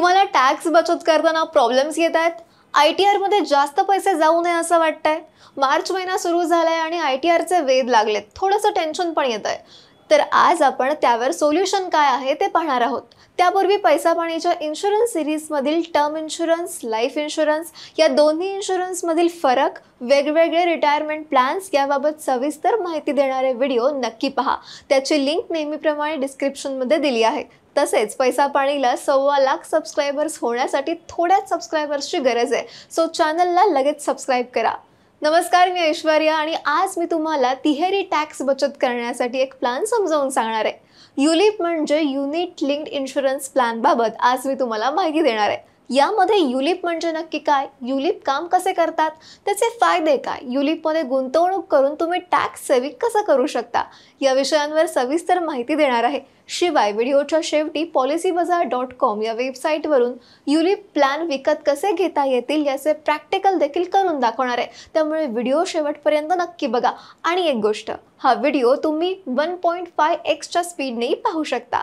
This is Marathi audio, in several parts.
तुम्हाला टॅक्स बचत करताना प्रॉब्लेम्स येत आहेत आय टी आरमध्ये जास्त पैसे जाऊ नये असं वाटतंय मार्च महिना सुरू झाला आहे आणि आय टी आरचे वेध लागलेत थोडंसं टेन्शन पण येत आहे तर आज आपण त्यावर सोल्युशन काय आहे ते पाहणार आहोत त्यापूर्वी पैसा पाणीच्या इन्शुरन्स सिरीजमधील टर्म इन्शुरन्स लाईफ इन्शुरन्स या दोन्ही इन्शुरन्समधील फरक वेगवेगळे रिटायरमेंट प्लॅन्स याबाबत सविस्तर माहिती देणारे व्हिडिओ नक्की पहा त्याची लिंक नेहमीप्रमाणे डिस्क्रिप्शनमध्ये दिली आहे तसेच पैसा पाणीला सव्वा लाख सबस्क्रायबर्स होण्यासाठी थोड्याच सबस्क्रायबर्सची गरज आहे सो चॅनलला लगेच सबस्क्राईब करा नमस्कार मी ऐश्वर्या आणि आज मी तुम्हाला तिहेरी टॅक्स बचत करण्यासाठी एक प्लॅन समजावून सांगणार आहे युलिप म्हणजे युनिट लिंक्ड इन्शुरन्स प्लॅनबाबत आज मी तुम्हाला माहिती देणार आहे यामध्ये युलिप म्हणजे नक्की काय युलिप काम कसे करतात त्याचे फायदे काय युलिपमध्ये गुंतवणूक करून तुम्ही टॅक्स सेविंग कसं करू शकता या विषयांवर सविस्तर माहिती देणार आहे शिवाय व्हिडिओच्या शेवटी पॉलिसी बजार डॉट कॉम या वेबसाईटवरून युलिप प्लॅन विकत कसे घेता येतील याचे प्रॅक्टिकल देखील करून दाखवणार आहे त्यामुळे व्हिडिओ शेवटपर्यंत नक्की बघा आणि एक गोष्ट हा व्हिडिओ तुम्ही वन पॉईंट फाय एक्सच्या स्पीडनेही पाहू शकता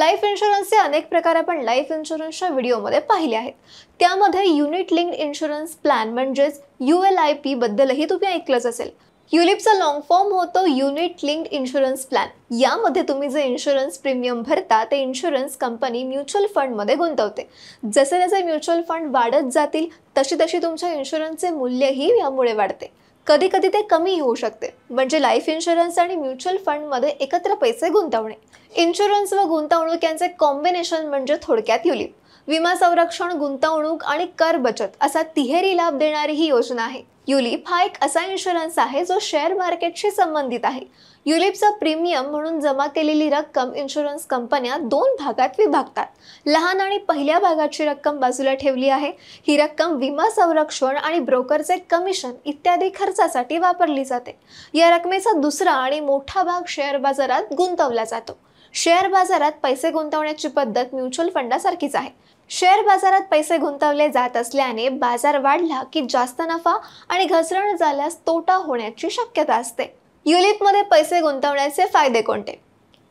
लाईफ इन्शुरन्सचे अनेक प्रकार आपण लाईफ इन्शुरन्सच्या व्हिडिओमध्ये पाहिले आहेत त्यामध्ये युनिट लिंक्ड इन्शुरन्स प्लॅन म्हणजेच यू एल आय पीबद्दलही तुम्ही ऐकलंच असेल युलिपचा लॉंग फॉर्म होतो युनिट लिंक्ड इन्शुरन्स प्लॅन यामध्ये तुम्ही जे इन्शुरन्स प्रीमियम भरता ते इन्शुरन्स कंपनी म्युच्युअल फंडमध्ये गुंतवते जसे जसे म्युच्युअल फंड वाढत जातील तशी तशी तुमच्या इन्शुरन्सचे मूल्यही यामुळे वाढते कधी कधी ते कमी होऊ शकते म्हणजे लाईफ इन्शुरन्स आणि म्युच्युअल फंडमध्ये एकत्र पैसे गुंतवणे इन्शुरन्स व गुंतवणूक यांचे कॉम्बिनेशन म्हणजे थोडक्यात युलिप विमा संरक्षण गुंतवणूक आणि कर बचत असा तिहेरी लाभ देणारी ही योजना आहे युलिप हा एक असा इन्शुरन्स आहे जो शेअर मार्केटशी संबंधित आहे युलिपचं प्रीमियम म्हणून जमा केलेली रक्कम इन्शुरन्स कंपन्या दोन भागात विभागतात लहान आणि पहिल्या भागाची रक्कम बाजूला ठेवली आहे ही रक्कम विमा संरक्षण आणि ब्रोकरचे कमिशन इत्यादी खर्चासाठी वापरली जाते या रकमेचा दुसरा आणि मोठा भाग शेअर बाजारात गुंतवला जातो शेअर बाजारात पैसे गुंतवण्याची पद्धत म्युच्युअल फंडासारखीच आहे शेअर बाजारात पैसे गुंतवले जात असल्याने बाजार वाढला की जास्त नफा आणि घसरण झाल्यास तोटा होण्याची शक्यता असते युलिपमध्ये पैसे गुंतवण्याचे फायदे कोणते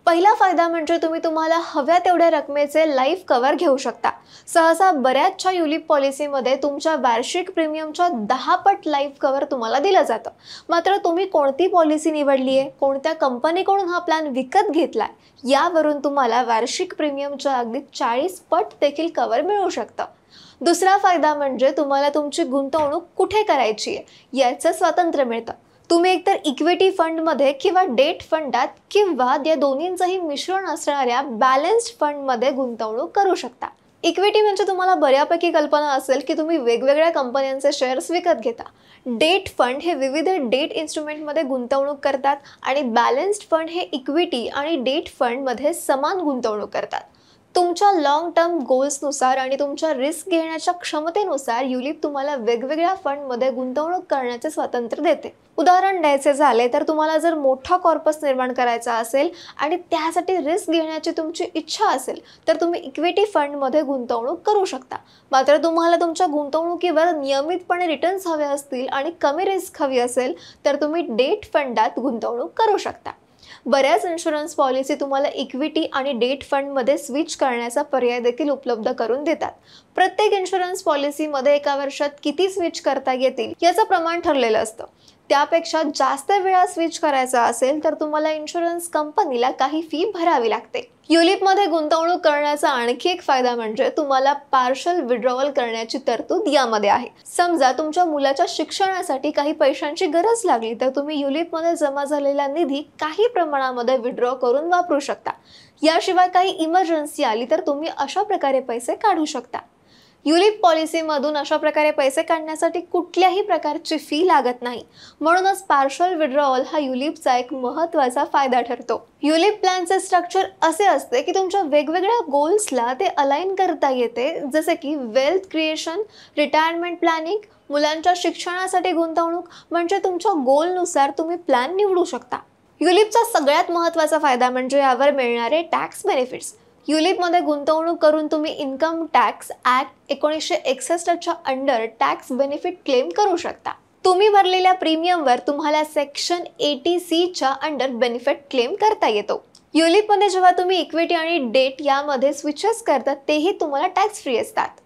पहिला फायदा म्हणजे तुम्ही तुम्हाला हव्या तेवढ्या रकमेचे लाईफ कव्हर घेऊ शकता सहसा बऱ्याचशा युलिप पॉलिसीमध्ये तुमच्या वार्षिक प्रीमियमच्या दहा पट लाईफ कव्हर तुम्हाला दिलं जातं मात्र तुम्ही कोणती पॉलिसी निवडली आहे कोणत्या कंपनीकडून हा प्लॅन विकत घेतला यावरून तुम्हाला वार्षिक प्रीमियमच्या अगदी चाळीस पट देखील कव्हर मिळू शकतं दुसरा फायदा म्हणजे तुम्हाला तुमची गुंतवणूक कुठे करायची आहे याचं स्वातंत्र्य मिळतं तुम्ही एकतर इक्विटी फंडमध्ये किंवा डेट फंडात किंवा या दोन्हींचंही मिश्रण असणाऱ्या बॅलन्स्ड फंडमध्ये गुंतवणूक करू शकता इक्विटी म्हणजे तुम्हाला बऱ्यापैकी कल्पना असेल की तुम्ही वेगवेगळ्या कंपन्यांचे शेअर्स विकत घेता डेट फंड हे विविध डेट इन्स्ट्रुमेंटमध्ये गुंतवणूक करतात आणि बॅलन्स्ड फंड हे इक्विटी आणि डेट फंडमध्ये समान गुंतवणूक करतात तुमच्या लॉंग टर्म गोल्सनुसार आणि तुमच्या रिस्क घेण्याच्या क्षमतेनुसार युलिप तुम्हाला वेगवेगळ्या फंडमध्ये गुंतवणूक करण्याचे स्वातंत्र्य देते उदाहरण द्यायचे झाले तर तुम्हाला जर मोठा कॉर्पस निर्माण करायचा असेल आणि त्यासाठी रिस्क घेण्याची तुमची इच्छा असेल तर तुम्ही इक्विटी फंडमध्ये गुंतवणूक करू शकता मात्र तुम्हाला तुमच्या गुंतवणुकीवर नियमितपणे रिटर्न्स हवे असतील आणि कमी रिस्क हवी असेल तर तुम्ही डेट फंडात गुंतवणूक करू शकता बऱ्याच इन्शुरन्स पॉलिसी तुम्हाला इक्विटी आणि डेट फंडमध्ये स्विच करण्याचा पर्याय देखील उपलब्ध करून देतात प्रत्येक इन्शुरन्स पॉलिसीमध्ये एका वर्षात किती स्विच करता येतील याचं प्रमाण ठरलेलं असतं त्यापेक्षा जास्त वेळा स्विच करायचा असेल तर तुम्हाला इन्शुरन्स कंपनीला काही फी भरावी लागते युलिपमध्ये गुंतवणूक करण्याचा आणखी एक फायदा म्हणजे तुम्हाला पार्शल विड्रॉवल करण्याची तरतूद यामध्ये आहे समजा तुमच्या मुलाच्या शिक्षणासाठी काही पैशांची गरज लागली तर तुम्ही युलिपमध्ये जमा झालेला निधी काही प्रमाणामध्ये विड्रॉ करून वापरू शकता याशिवाय काही इमर्जन्सी आली तर तुम्ही अशा प्रकारे पैसे काढू शकता युलिप पॉलिसीमधून अशा प्रकारे पैसे काढण्यासाठी कुठल्याही प्रकारची फी लागत नाही म्हणूनच पार्शल विड्रॉवल हा युलिपचा एक महत्त्वाचा फायदा ठरतो युलिप प्लॅनचे स्ट्रक्चर असे असते की तुमच्या वेगवेगळ्या गोल्सला ते अलाइन करता येते जसे की वेल्थ क्रिएशन रिटायरमेंट प्लॅनिंग मुलांच्या शिक्षणासाठी गुंतवणूक म्हणजे तुमच्या गोलनुसार तुम्ही प्लॅन निवडू शकता युलिपचा सगळ्यात महत्त्वाचा फायदा म्हणजे यावर मिळणारे टॅक्स बेनिफिट्स युलिपमध्ये गुंतवणूक करून तुम्ही इन्कम टॅक्स ॲक्ट एकोणीसशे एकसष्टच्या अंडर टॅक्स बेनिफिट क्लेम करू शकता तुम्ही भरलेल्या प्रीमियमवर तुम्हाला सेक्शन एटी सीच्या अंडर बेनिफिट क्लेम करता येतो युलिपमध्ये जेव्हा तुम्ही इक्विटी आणि डेट यामध्ये स्विचेस करता तेही तुम्हाला टॅक्स फ्री असतात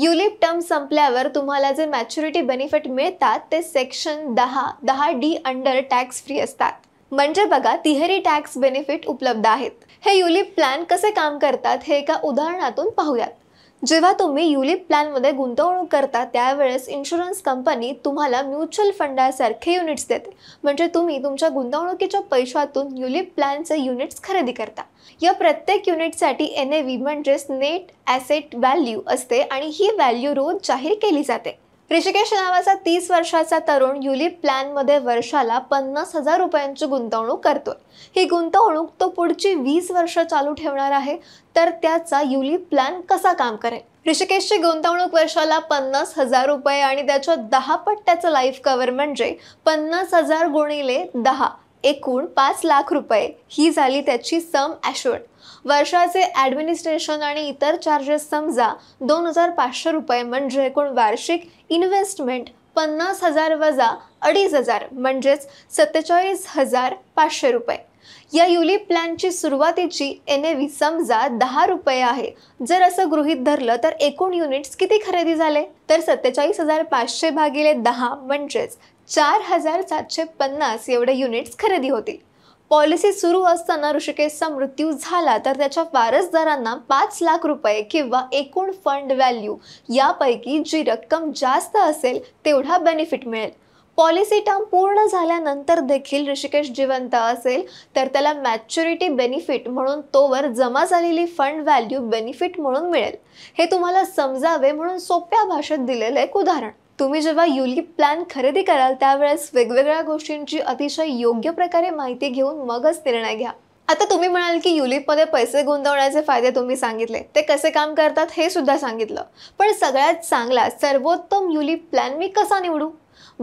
युलिप टर्म संपल्यावर तुम्हाला जे मॅच्युरिटी बेनिफिट मिळतात ते सेक्शन दहा दहा डी अंडर टॅक्स फ्री असतात म्हणजे बघा तिहेरी टॅक्स बेनिफिट उपलब्ध आहेत हे युलिप प्लॅन कसे काम करतात हे एका उदाहरणातून पाहूयात जेव्हा तुम्ही युलिप प्लॅनमध्ये गुंतवणूक करता त्यावेळेस इन्शुरन्स कंपनी तुम्हाला म्युच्युअल फंडासारखे युनिट्स देते म्हणजे तुम्ही तुमच्या गुंतवणुकीच्या पैशातून युलिप प्लॅनचे युनिट्स खरेदी करता या प्रत्येक युनिटसाठी एन ए व्ही म्हणजेच नेट ॲसेट व्हॅल्यू असते आणि ही व्हॅल्यू रोज जाहीर केली जाते ऋषिकेश नावाचा तीस वर्षाचा तरुण युलिप प्लॅनमध्ये वर्षाला पन्नास हजार रुपयांची गुंतवणूक करतोय ही गुंतवणूक तो पुढची वीस वर्ष चालू ठेवणार आहे तर त्याचा युलिप प्लॅन कसा काम करेल ऋषिकेशची गुंतवणूक वर्षाला पन्नास हजार रुपये आणि त्याच्या दहा पट्ट्याचं लाईफ कव्हर म्हणजे पन्नास हजार गुणिले दहा एकूण पाच लाख रुपये ही झाली त्याची सम ॲश्युअर्ड वर्षाचे ॲडमिनिस्ट्रेशन आणि इतर चार्जेस समजा दोन हजार पाचशे रुपये म्हणजे एकूण वार्षिक इन्व्हेस्टमेंट पन्नास हजार वजा अडीच हजार म्हणजेच सत्तेचाळीस हजार पाचशे रुपये या युली प्लॅनची सुरुवातीची एन ए व्ही समजा दहा रुपये आहे जर असं गृहीत धरलं तर एकूण युनिट्स किती खरेदी झाले तर सत्तेचाळीस हजार पाचशे भागिले दहा म्हणजेच चार हजार सातशे पन्नास एवढे युनिट्स खरेदी होतील पॉलिसी सुरू असताना ऋषिकेशचा मृत्यू झाला तर त्याच्या वारसदारांना पाच लाख रुपये किंवा एकूण फंड व्हॅल्यू यापैकी जी रक्कम जास्त असेल तेवढा बेनिफिट मिळेल पॉलिसी टर्म पूर्ण झाल्यानंतर देखील ऋषिकेश जिवंत असेल तर त्याला मॅच्युरिटी बेनिफिट म्हणून तोवर जमा झालेली फंड व्हॅल्यू बेनिफिट म्हणून मिळेल हे तुम्हाला समजावे म्हणून सोप्या भाषेत दिलेलं एक उदाहरण तुम्ही जेव्हा युलिप प्लॅन खरेदी कराल त्यावेळेस वेगवेगळ्या गोष्टींची अतिशय योग्य प्रकारे माहिती घेऊन मगच निर्णय घ्या आता तुम्ही म्हणाल की युलिपमध्ये पैसे गुंतवण्याचे फायदे तुम्ही सांगितले ते कसे काम करतात हे सुद्धा सांगितलं पण सगळ्यात चांगला सर्वोत्तम युलिप प्लॅन मी कसा निवडू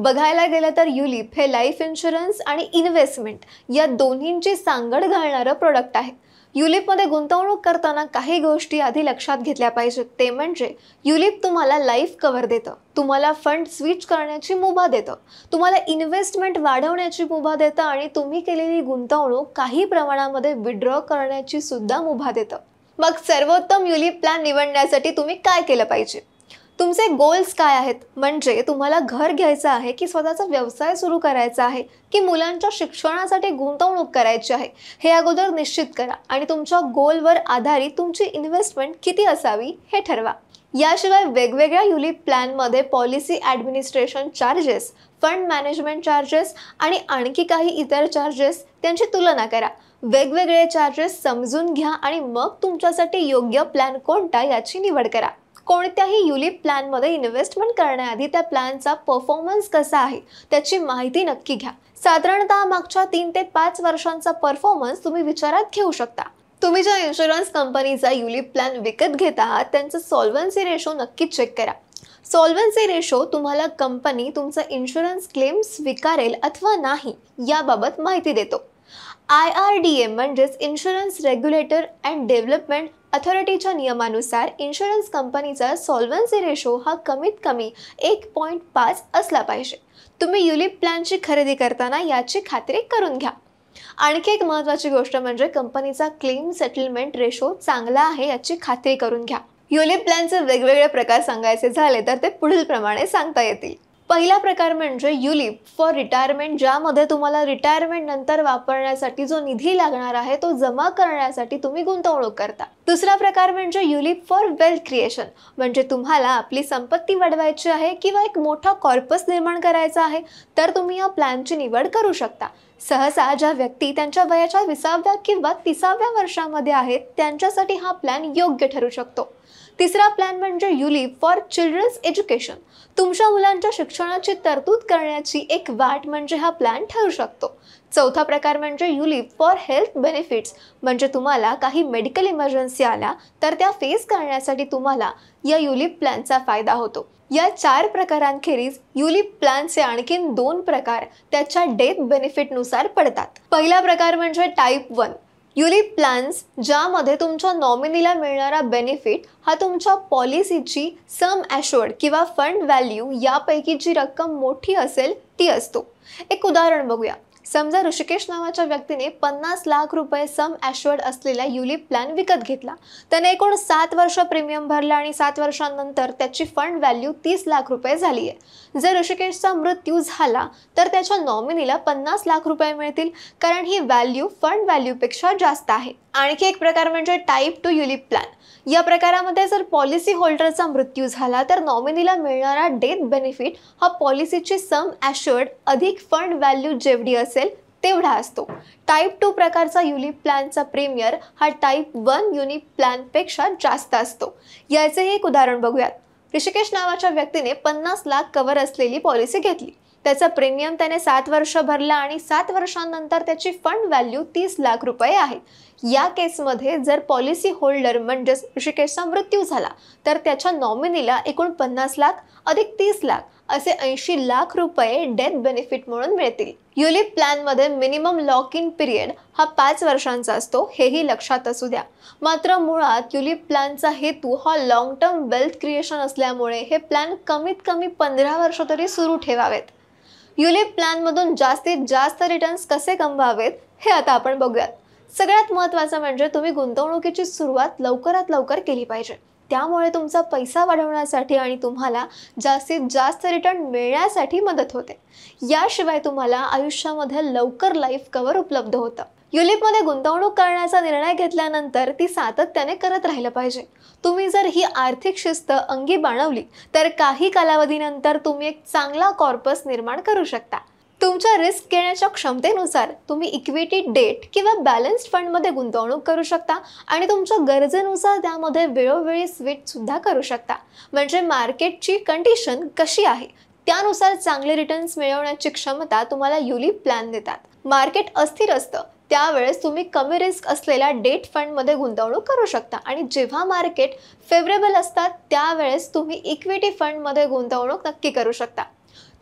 बघायला गेलं तर युलिप हे लाईफ इन्शुरन्स आणि इन्व्हेस्टमेंट या दोन्हींची सांगड घालणारं प्रोडक्ट आहे युलिपमध्ये गुंतवणूक करताना काही गोष्टी आधी लक्षात घेतल्या पाहिजेत ते म्हणजे युलिप तुम्हाला लाईफ कव्हर देतं तुम्हाला फंड स्विच करण्याची मुभा देतं तुम्हाला इन्व्हेस्टमेंट वाढवण्याची मुभा देतं आणि तुम्ही केलेली गुंतवणूक काही प्रमाणामध्ये विड्रॉ करण्याची सुद्धा मुभा देतं मग सर्वोत्तम युलिप प्लॅन निवडण्यासाठी तुम्ही काय केलं पाहिजे तुमचे गोल्स काय आहेत म्हणजे तुम्हाला घर घ्यायचं आहे की स्वतःचा व्यवसाय सुरू करायचा आहे की मुलांच्या शिक्षणासाठी गुंतवणूक करायची आहे हे अगोदर निश्चित करा आणि तुमच्या गोलवर आधारित तुमची इन्व्हेस्टमेंट किती असावी हे ठरवा याशिवाय वेगवेगळ्या युली प्लॅनमध्ये policy administration charges fund management charges आणि आणखी काही इतर चार्जेस त्यांची तुलना करा वेगवेगळे चार्जेस समजून घ्या आणि मग तुमच्यासाठी योग्य प्लॅन कोणता याची निवड करा कोणत्याही युलिप प्लॅनमध्ये इन्व्हेस्टमेंट करण्याआधी त्या प्लॅनचा परफॉर्मन्स कसा आहे त्याची माहिती नक्की घ्या साधारणतः मागच्या तीन ते पाच वर्षांचा परफॉर्मन्स तुम्ही विचारात घेऊ शकता तुम्ही ज्या इन्शुरन्स कंपनीचा युलिप प्लॅन विकत घेता आहात त्यांचा सॉल्वन्सी रेशो नक्की चेक करा सॉल्व्हन्सी रेशो तुम्हाला कंपनी तुमचा इन्शुरन्स क्लेम स्वीकारेल अथवा नाही याबाबत माहिती देतो आय आर डी एम म्हणजेच इन्शुरन्स रेग्युलेटर अँड डेव्हलपमेंट अथॉरिटीच्या नियमानुसार इन्शुरन्स कंपनीचा सॉल्वन्सी रेशो हा कमीत कमी एक पॉईंट पाच असला पाहिजे तुम्ही युलिप प्लॅनची खरेदी करताना याची खात्री करून घ्या आणखी एक महत्त्वाची गोष्ट म्हणजे कंपनीचा क्लेम सेटलमेंट रेशो चांगला आहे याची खात्री करून घ्या युलिप प्लॅनचे वेगवेगळे प्रकार सांगायचे झाले तर ते पुढील प्रमाणे सांगता येतील पहिला प्रकार म्हणजे युलिप फॉर रिटायरमेंट ज्यामध्ये तुम्हाला रिटायरमेंट नंतर वापरण्यासाठी जो निधी लागणार आहे तो जमा करण्यासाठी तुम्ही गुंतवणूक करता दुसरा प्रकार म्हणजे युलिप फॉर वेल्थ क्रिएशन म्हणजे तुम्हाला आपली संपत्ती वाढवायची आहे किंवा एक मोठा कॉर्पस निर्माण करायचा आहे तर तुम्ही या प्लॅनची निवड करू शकता सहसा ज्या व्यक्ती त्यांच्या वयाच्या विसाव्या किंवा तिसाव्या वर्षामध्ये आहेत त्यांच्यासाठी हा प्लॅन योग्य ठरू शकतो तिसरा प्लॅन म्हणजे युली फॉर चिल्ड्रन्स एज्युकेशन तुमच्या मुलांच्या शिक्षणाची तरतूद करण्याची एक वाट म्हणजे हा प्लॅन ठरू शकतो चौथा प्रकार म्हणजे युली फॉर हेल्थ बेनिफिट्स म्हणजे तुम्हाला काही मेडिकल इमर्जन्सी आल्या तर त्या फेस करण्यासाठी तुम्हाला या युलिप प्लॅनचा फायदा होतो या चार प्रकारांखेरीज युलिप प्लॅनचे आणखीन दोन प्रकार त्याच्या डेथ बेनिफिटनुसार पडतात पहिला प्रकार म्हणजे टाईप वन युलिप प्लॅन्स ज्यामध्ये तुमच्या नॉमिनीला मिळणारा बेनिफिट हा तुमच्या पॉलिसीची सम ॲशोर्ड किंवा फंड व्हॅल्यू यापैकी जी रक्कम मोठी असेल ती असतो एक उदाहरण बघूया समजा ऋषिकेश नावाच्या व्यक्तीने पन्नास लाख रुपये सम ॲश्वर्ड असलेला युलिप प्लॅन विकत घेतला त्याने एकूण सात वर्ष प्रीमियम भरला आणि सात वर्षांनंतर त्याची फंड व्हॅल्यू तीस लाख रुपये झाली आहे जर ऋषिकेशचा मृत्यू झाला तर त्याच्या नॉमिनीला पन्नास लाख रुपये मिळतील कारण ही व्हॅल्यू फंड व्हॅल्यूपेक्षा जास्त आहे आणखी एक प्रकार म्हणजे टाईप टू युलिप प्लॅन या प्रकारामध्ये जर पॉलिसी होल्डरचा मृत्यू झाला तर नॉमिनीला मिळणारा डेथ बेनिफिट हा पॉलिसीची सम ॲश्युअर्ड अधिक फंड व्हॅल्यू जेवढी असेल तेवढा असतो टाईप टू प्रकारचा युलिप प्लॅनचा प्रीमियर हा टाईप वन युनिप प्लॅनपेक्षा जास्त असतो याचंही एक उदाहरण बघूयात ऋषिकेश नावाच्या व्यक्तीने पन्नास लाख कव्हर असलेली पॉलिसी घेतली त्याचा प्रीमियम त्याने सात वर्ष भरला आणि सात वर्षांनंतर त्याची फंड व्हॅल्यू तीस लाख रुपये आहे या केसमध्ये जर पॉलिसी होल्डर म्हणजेच ऋषिकेशचा मृत्यू झाला तर त्याच्या नॉमिनीला एकूण पन्नास लाख अधिक तीस लाख असे ऐंशी लाख रुपये डेथ बेनिफिट म्हणून मिळतील युलिप प्लॅनमध्ये मिनिमम लॉक इन पिरियड हा पाच वर्षांचा असतो हेही लक्षात असू द्या मात्र मुळात युलिप प्लॅनचा हेतू हा लॉंग टर्म वेल्थ क्रिएशन असल्यामुळे हे प्लॅन कमीत कमी पंधरा वर्ष तरी सुरू ठेवावेत युलिप प्लॅनमधून जास्तीत जास्त रिटर्न्स कसे कमवावेत हे आता आपण बघूयात सगळ्यात महत्त्वाचं म्हणजे तुम्ही गुंतवणुकीची सुरुवात लवकरात लवकर केली पाहिजे त्यामुळे तुमचा पैसा वाढवण्यासाठी आणि तुम्हाला जास्तीत जास्त रिटर्न मिळण्यासाठी मदत होते याशिवाय तुम्हाला आयुष्यामध्ये लवकर लाईफ कवर उपलब्ध होतं युलिपमध्ये गुंतवणूक करण्याचा निर्णय घेतल्यानंतर ती सातत्याने करत राहिलं पाहिजे तुम्ही जर ही आर्थिक शिस्त अंगी बाणवली तर काही कालावधीनंतर तुम्ही एक चांगला कॉर्पस निर्माण करू शकता तुमच्या रिस्क घेण्याच्या क्षमतेनुसार तुम्ही इक्विटी डेट किंवा बॅलन्स्ड फंडमध्ये गुंतवणूक करू शकता आणि तुमच्या गरजेनुसार त्यामध्ये वेळोवेळी स्विचसुद्धा करू शकता म्हणजे मार्केटची कंडिशन कशी आहे त्यानुसार चांगले रिटर्न्स मिळवण्याची क्षमता तुम्हाला युली प्लॅन देतात मार्केट अस्थिर असतं त्यावेळेस तुम्ही कमी रिस्क असलेल्या डेट फंडमध्ये गुंतवणूक करू शकता आणि जेव्हा मार्केट फेवरेबल असतात त्यावेळेस तुम्ही इक्विटी फंडमध्ये गुंतवणूक नक्की करू शकता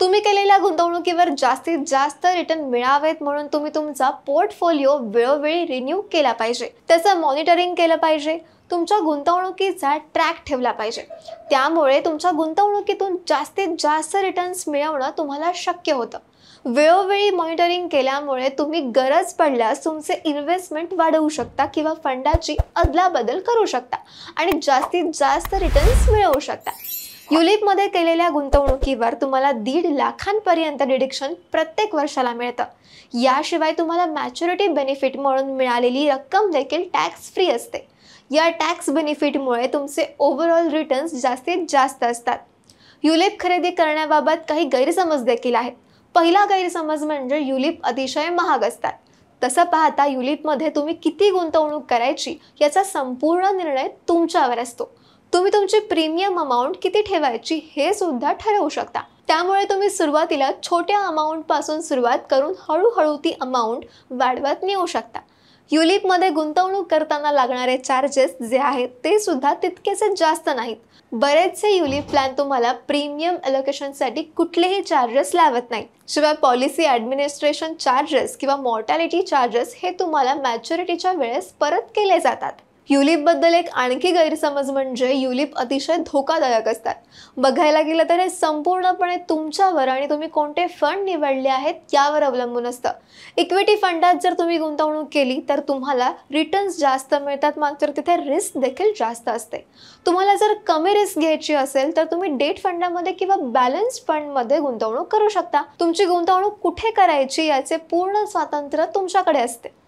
तुम्ही केलेल्या गुंतवणुकीवर जास्तीत जास्त रिटर्न मिळावेत म्हणून तुम्ही तुमचा पोर्टफोलिओ वेळोवेळी रिन्यू केला पाहिजे त्याचं मॉनिटरिंग केलं पाहिजे तुमच्या गुंतवणुकीचा ट्रॅक ठेवला पाहिजे त्यामुळे तुमच्या गुंतवणुकीतून जास्तीत जास्त रिटर्न्स मिळवणं तुम्हाला शक्य होतं वेळोवेळी मॉनिटरिंग केल्यामुळे तुम्ही गरज पडल्यास तुमचे इन्व्हेस्टमेंट वाढवू शकता किंवा फंडाची अदलाबदल करू शकता आणि जास्तीत जास्त रिटर्न्स मिळवू शकता युलिपमध्ये केलेल्या गुंतवणुकीवर तुम्हाला दीड लाखांपर्यंत डिडिक्शन प्रत्येक वर्षाला मिळतं याशिवाय तुम्हाला मॅच्युरिटी बेनिफिट म्हणून मिळालेली रक्कम देखील टॅक्स फ्री असते या टॅक्स बेनिफिटमुळे तुमचे ओव्हरऑल रिटर्न्स जास्तीत जास्त असतात युलिप खरेदी करण्याबाबत काही गैरसमज देखील आहेत पहिला गैरसमज म्हणजे युलिप अतिशय महाग असतात तसं पाहता युलिपमध्ये तुम्ही किती गुंतवणूक करायची याचा संपूर्ण निर्णय तुमच्यावर असतो तुम्ही तुमची प्रीमियम अमाऊंट किती ठेवायची हे सुद्धा ठरवू शकता त्यामुळे तुम्ही सुरुवातीला छोट्या अमाऊंटपासून सुरुवात करून हळूहळू ती अमाऊंट वाढवत नेऊ शकता युलिपमध्ये गुंतवणूक करताना लागणारे चार्जेस जे आहेत ते सुद्धा तितकेसे जास्त नाहीत बरेचसे युलिप प्लॅन तुम्हाला प्रीमियम अलोकेशनसाठी कुठलेही चार्जेस लावत नाही शिवाय पॉलिसी ॲडमिनिस्ट्रेशन चार्जेस किंवा मॉर्टॅलिटी चार्जेस हे तुम्हाला मॅच्युरिटीच्या वेळेस परत केले जातात युलिपबद्दल एक आणखी गैरसमज म्हणजे युलिप अतिशय धोकादायक असतात बघायला गेलं तर हे संपूर्णपणे तुमच्यावर आणि तुम्ही कोणते फंड निवडले आहेत यावर अवलंबून असतं इक्विटी फंडात जर तुम्ही गुंतवणूक केली तर तुम्हाला रिटर्न्स जास्त मिळतात मात्र तिथे रिस्क देखील जास्त असते तुम्हाला जर कमी रिस्क घ्यायची असेल तर तुम्ही डेट फंडामध्ये किंवा बॅलन्स फंडमध्ये गुंतवणूक करू शकता तुमची गुंतवणूक कुठे करायची याचे पूर्ण स्वातंत्र्य तुमच्याकडे असते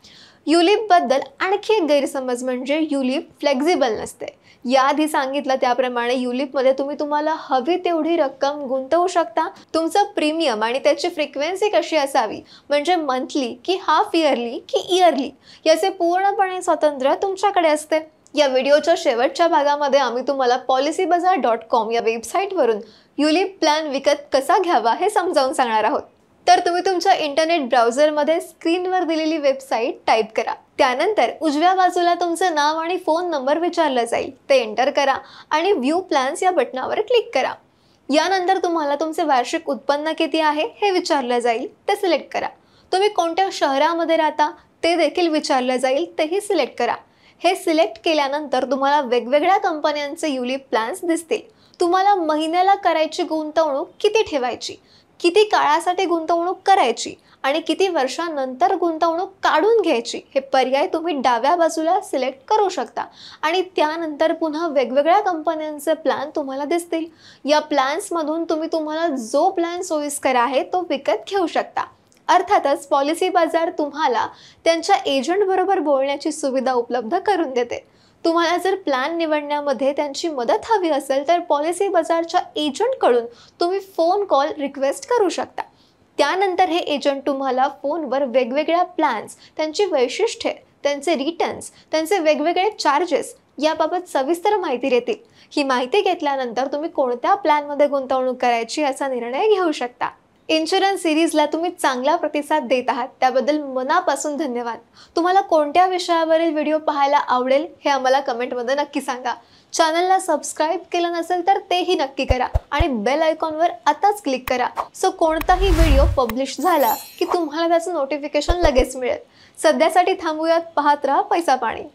युलिपबद्दल आणखी एक गैरसमज म्हणजे युलिप फ्लेक्झिबल नसते याआधी सांगितलं त्याप्रमाणे युलिपमध्ये तुम्ही तुम्हाला हवी तेवढी रक्कम गुंतवू शकता तुमचं प्रीमियम आणि त्याची फ्रिक्वेन्सी कशी असावी म्हणजे मंथली की हाफ इयरली की इयरली याचे पूर्णपणे स्वातंत्र्य तुमच्याकडे असते या व्हिडिओच्या शेवटच्या भागामध्ये आम्ही तुम्हाला पॉलिसी बाजार डॉट कॉम या वेबसाईटवरून युलिप प्लॅन विकत कसा घ्यावा हे समजावून सांगणार आहोत तर तुम्ही तुमच्या इंटरनेट ब्राउझरमध्ये स्क्रीनवर दिलेली वेबसाईट टाईप करा त्यानंतर उजव्या बाजूला तुमचं नाव आणि फोन नंबर विचारला जाईल ते एंटर करा आणि व्ह्यू प्लॅन्स या बटनावर क्लिक करा यानंतर तुम्हाला तुमचे वार्षिक उत्पन्न किती आहे हे विचारलं जाईल ते सिलेक्ट करा तुम्ही कोणत्या शहरामध्ये राहता ते देखील विचारलं जाईल तेही सिलेक्ट करा हे सिलेक्ट केल्यानंतर तुम्हाला वेगवेगळ्या कंपन्यांचे युली प्लॅन्स दिसतील तुम्हाला महिन्याला करायची गुंतवणूक किती ठेवायची किती काळासाठी गुंतवणूक करायची आणि किती वर्षांनंतर गुंतवणूक काढून घ्यायची हे पर्याय तुम्ही डाव्या बाजूला सिलेक्ट करू शकता आणि त्यानंतर पुन्हा वेगवेगळ्या कंपन्यांचे प्लॅन तुम्हाला दिसतील या प्लॅन्समधून तुम्ही तुम्हाला जो प्लॅन सोयीस्कर आहे तो विकत घेऊ शकता अर्थातच पॉलिसी बाजार तुम्हाला त्यांच्या एजंटबरोबर बोलण्याची सुविधा उपलब्ध करून देते तुम्हाला जर प्लॅन निवडण्यामध्ये त्यांची मदत हवी असेल तर पॉलिसी बाजारच्या एजंटकडून तुम्ही फोन कॉल रिक्वेस्ट करू शकता त्यानंतर हे एजंट तुम्हाला फोनवर वेगवेगळ्या प्लॅन्स त्यांची वैशिष्ट्ये त्यांचे रिटर्न्स त्यांचे वेगवेगळे चार्जेस याबाबत सविस्तर माहिती देतील ही माहिती घेतल्यानंतर तुम्ही कोणत्या प्लॅनमध्ये गुंतवणूक करायची असा निर्णय घेऊ शकता इन्शुरन्स सिरीजला तुम्ही चांगला प्रतिसाद देत आहात त्याबद्दल मनापासून धन्यवाद तुम्हाला कोणत्या विषयावरील व्हिडिओ पाहायला आवडेल हे आम्हाला कमेंटमध्ये नक्की सांगा चॅनलला सबस्क्राईब केलं नसेल तर तेही नक्की करा आणि बेल आयकॉनवर आताच क्लिक करा सो कोणताही व्हिडिओ पब्लिश झाला की तुम्हाला त्याचं नोटिफिकेशन लगेच मिळेल सध्यासाठी थांबूयात पाहत राहा पैसा पाणी